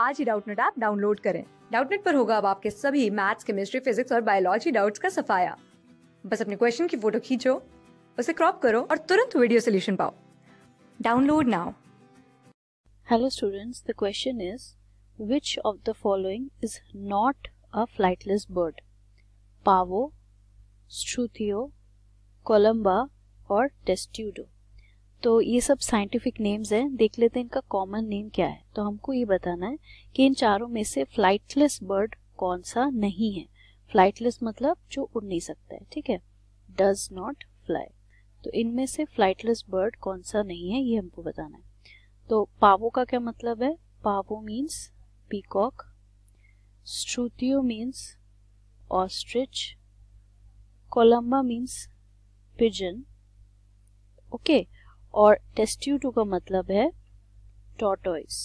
आज ही Doubtnut app download करें डाउटनेट पर होगा अब आपके सभी मैथ्स केमिस्ट्री फिजिक्स और बायोलॉजी डाउट्स का सफाया बस अपने क्वेश्चन की फोटो खींचो उसे क्रॉप करो और तुरंत वीडियो सोल्यूशन पाओ download now hello students the question is which of the following is not a flightless bird Pavo Struthio Columba और टेस्ट्यूडो तो ये सब साइंटिफिक नेम्स हैं देख लेते हैं इनका कॉमन नेम क्या है तो हमको ये बताना है कि इन चारों में से फ्लाइटलेस बर्ड कौन सा नहीं है फ्लाइटलेस मतलब जो उड़ नहीं सकता है ठीक है डज नॉट फ्लाई तो इनमें से फ्लाइटलेस बर्ड कौन सा नहीं है ये हमको बताना है तो पावो का क्या मतलब है Pavo means peacock Struthio means ostrich Columba means pigeon okay okay. और टेस्ट्यूटू का मतलब है टॉटोइस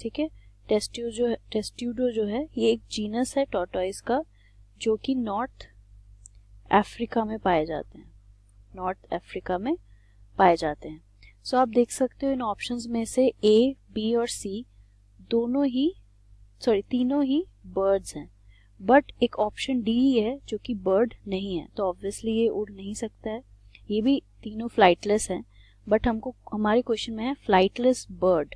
ठीक है टेस्ट्यू जो है टेस्ट्यूडो जो है ये एक जीनस है टॉटोइस का जो कि नॉर्थ अफ्रीका में पाए जाते हैं नॉर्थ अफ्रीका में पाए जाते हैं सो so, आप देख सकते हो इन ऑप्शंस में से ए बी और सी दोनों ही सॉरी तीनों ही बर्ड्स हैं बट एक ऑप्शन डी है जो कि बर्ड नहीं है तो ऑब्वियसली ये उड़ नहीं सकता है ये भी तीनों फ्लाइटलेस हैं बट हमको हमारे क्वेश्चन में है फ्लाइटलेस बर्ड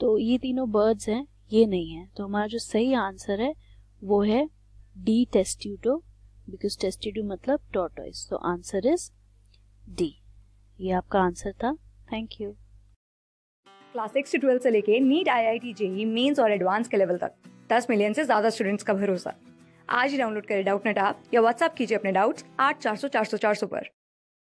तो ये तीनों बर्ड्स हैं ये नहीं है तो हमारा जो सही आंसर है वो है डी टेस्ट्यूटो बिकॉज टेस्ट्यूटो मतलब टॉटॉइस तो आंसर इज डी ये आपका आंसर था थैंक यू क्लास सिक्स से ट्वेल्थ से लेके NEET I I T JEE mains और एडवांस के लेवल तक दस मिलियन से ज्यादा स्टूडेंट्स का भरोसा आज ही डाउनलोड करें डाउट नेट आप या व्हाट्सअप कीजिए अपने डाउट्स आठ चार सौ चार सौ चार सौ पर